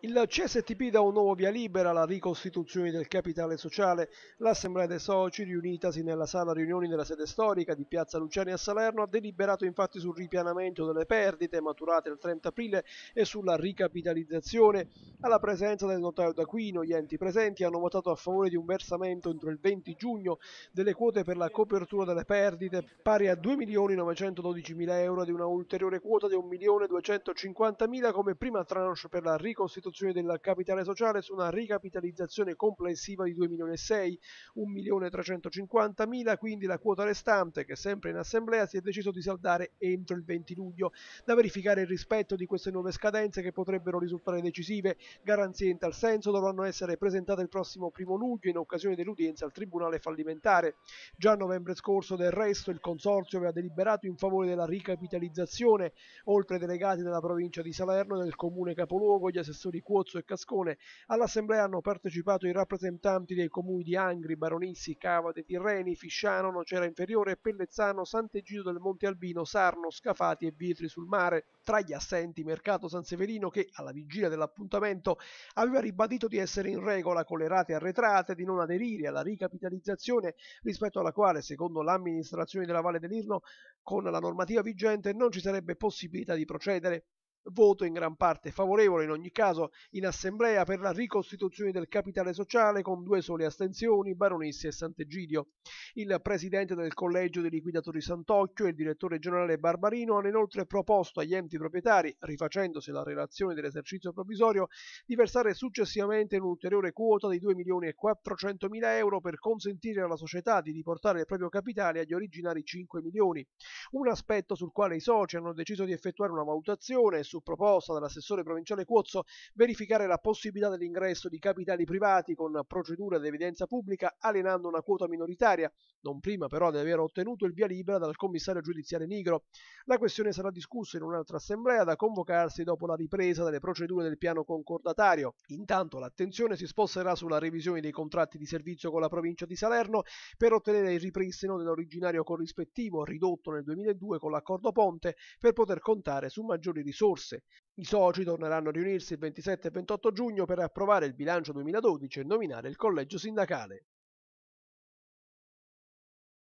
Il CSTP dà un nuovo via libera alla ricostituzione del capitale sociale. L'Assemblea dei Soci, riunitasi nella sala riunioni della sede storica di Piazza Luciani a Salerno, ha deliberato infatti sul ripianamento delle perdite maturate il 30 aprile e sulla ricapitalizzazione. Alla presenza del notaio D'Aquino, gli enti presenti hanno votato a favore di un versamento entro il 20 giugno delle quote per la copertura delle perdite, pari a 2.912.000 euro, di una ulteriore quota di 1.250.000 come prima tranche per la ricostituzione ricostituzione del capitale sociale su una ricapitalizzazione complessiva di 2.600.000, 1.350.000, quindi la quota restante che sempre in assemblea si è deciso di saldare entro il 20 luglio, da verificare il rispetto di queste nuove scadenze che potrebbero risultare decisive. Garanzie in tal senso dovranno essere presentate il prossimo primo luglio in occasione dell'udienza al Tribunale fallimentare. Già a novembre scorso del resto il Consorzio aveva deliberato in favore della ricapitalizzazione, oltre ai delegati della provincia di Salerno e del comune capoluogo, gli assessori Cuozzo e Cascone, all'assemblea hanno partecipato i rappresentanti dei comuni di Angri, Baronissi, Cava Cavate, Tirreni, Fisciano, Nocera Inferiore, Pellezzano, Sant'Egido del Monte Albino, Sarno, Scafati e Vietri sul Mare. Tra gli assenti Mercato San Severino che, alla vigilia dell'appuntamento, aveva ribadito di essere in regola con le rate arretrate, di non aderire alla ricapitalizzazione rispetto alla quale, secondo l'amministrazione della Valle dell'Irno, con la normativa vigente non ci sarebbe possibilità di procedere voto in gran parte favorevole in ogni caso in assemblea per la ricostituzione del capitale sociale con due sole astensioni, Baronissi e Sant'Egidio. Il presidente del collegio dei liquidatori Sant'Occhio e il direttore generale Barbarino hanno inoltre proposto agli enti proprietari, rifacendosi la relazione dell'esercizio provvisorio, di versare successivamente un'ulteriore quota di 2 milioni e 400 mila euro per consentire alla società di riportare il proprio capitale agli originari 5 milioni. Un aspetto sul quale i soci hanno deciso di effettuare una valutazione su su proposta dell'assessore provinciale Cuozzo, verificare la possibilità dell'ingresso di capitali privati con procedura di evidenza pubblica alienando una quota minoritaria, non prima però di aver ottenuto il via libera dal commissario giudiziario Nigro. La questione sarà discussa in un'altra assemblea da convocarsi dopo la ripresa delle procedure del piano concordatario. Intanto l'attenzione si sposterà sulla revisione dei contratti di servizio con la provincia di Salerno per ottenere il ripristino dell'originario corrispettivo ridotto nel 2002 con l'accordo Ponte per poter contare su maggiori risorse russe. I soci torneranno a riunirsi il 27 e 28 giugno per approvare il bilancio 2012 e nominare il collegio sindacale.